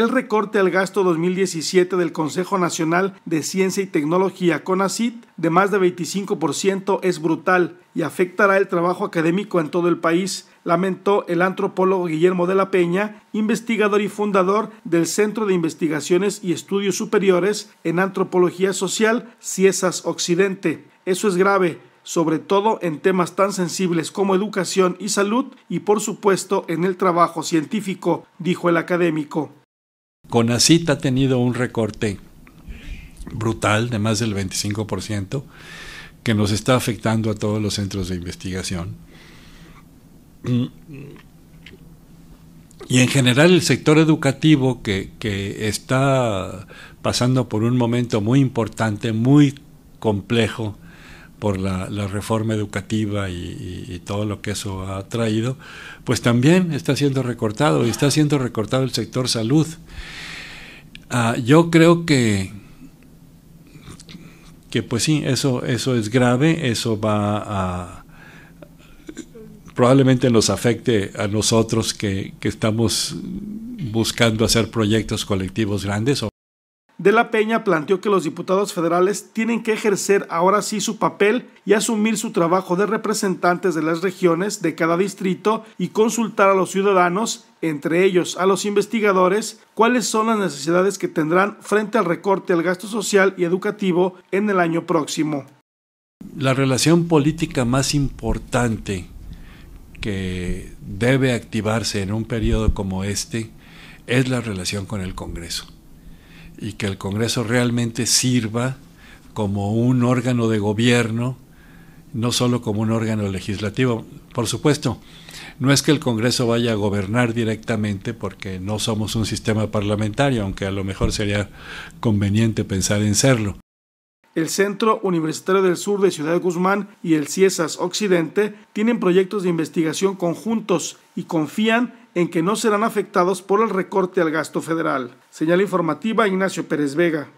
el recorte al gasto 2017 del Consejo Nacional de Ciencia y Tecnología CONACYT de más de 25% es brutal y afectará el trabajo académico en todo el país, lamentó el antropólogo Guillermo de la Peña, investigador y fundador del Centro de Investigaciones y Estudios Superiores en Antropología Social Ciesas Occidente. Eso es grave, sobre todo en temas tan sensibles como educación y salud y por supuesto en el trabajo científico, dijo el académico. Conacit ha tenido un recorte brutal de más del 25% que nos está afectando a todos los centros de investigación. Y en general el sector educativo que, que está pasando por un momento muy importante, muy complejo, por la, reforma educativa y, todo lo que eso ha traído, pues también está siendo recortado y está siendo recortado el sector salud. Ah, yo creo que, que pues sí, eso, eso es grave, eso va a probablemente nos afecte a nosotros que, que estamos buscando hacer proyectos colectivos grandes de la Peña planteó que los diputados federales tienen que ejercer ahora sí su papel y asumir su trabajo de representantes de las regiones de cada distrito y consultar a los ciudadanos, entre ellos a los investigadores, cuáles son las necesidades que tendrán frente al recorte al gasto social y educativo en el año próximo. La relación política más importante que debe activarse en un periodo como este es la relación con el Congreso y que el Congreso realmente sirva como un órgano de gobierno, no solo como un órgano legislativo. Por supuesto, no es que el Congreso vaya a gobernar directamente porque no somos un sistema parlamentario, aunque a lo mejor sería conveniente pensar en serlo. El Centro Universitario del Sur de Ciudad Guzmán y el CIESAS Occidente tienen proyectos de investigación conjuntos y confían en que no serán afectados por el recorte al gasto federal. Señal informativa Ignacio Pérez Vega.